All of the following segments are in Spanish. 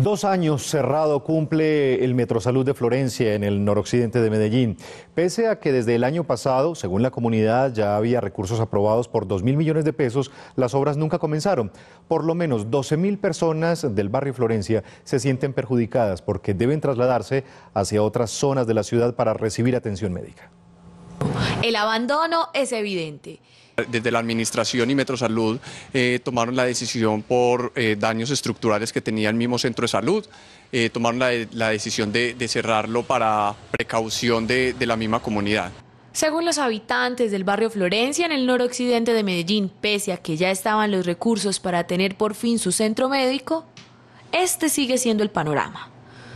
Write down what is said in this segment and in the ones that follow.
Dos años cerrado cumple el Metrosalud de Florencia en el noroccidente de Medellín. Pese a que desde el año pasado, según la comunidad, ya había recursos aprobados por 2 mil millones de pesos, las obras nunca comenzaron. Por lo menos 12 mil personas del barrio Florencia se sienten perjudicadas porque deben trasladarse hacia otras zonas de la ciudad para recibir atención médica. El abandono es evidente. Desde la administración y Metrosalud eh, tomaron la decisión por eh, daños estructurales que tenía el mismo centro de salud, eh, tomaron la, decisión de, cerrarlo para precaución de, de la misma comunidad. Según los habitantes del barrio Florencia, en el noroccidente de Medellín, pese a que ya estaban los recursos para tener por fin su centro médico, este sigue siendo el panorama.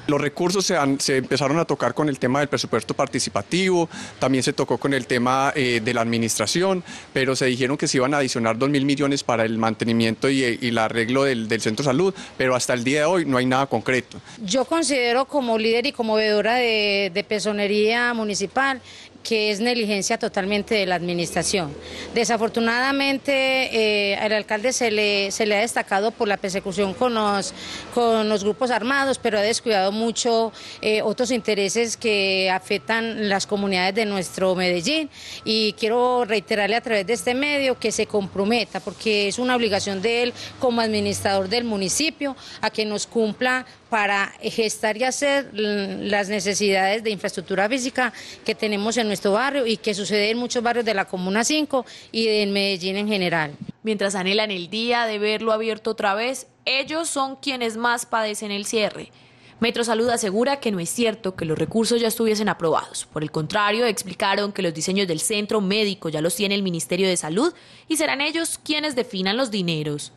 Los recursos se, se, empezaron a tocar con el tema del presupuesto participativo, también se tocó con el tema eh, de la administración, pero se dijeron que se iban a adicionar 2 mil millones para el mantenimiento y, el arreglo del, centro de salud, pero hasta el día de hoy no hay nada concreto. Yo considero como líder y como veedora de, de municipal que es negligencia totalmente de la administración. Desafortunadamente eh, al alcalde se le, se le ha destacado por la persecución con los, con los grupos armados, pero ha descuidado mucho eh, otros intereses que afectan las comunidades de nuestro Medellín. Y quiero reiterarle a través de este medio que se comprometa, porque es una obligación de él como administrador del municipio, a que nos cumpla para gestar y hacer las necesidades de infraestructura física que tenemos en nuestro barrio y que sucede en muchos barrios de la Comuna 5 y de Medellín en general. Mientras anhelan el día de verlo abierto otra vez, ellos son quienes más padecen el cierre. Metro Salud asegura que no es cierto que los recursos ya estuviesen aprobados. Por el contrario, explicaron que los diseños del centro médico ya los tiene el Ministerio de Salud y serán ellos quienes definan los dineros.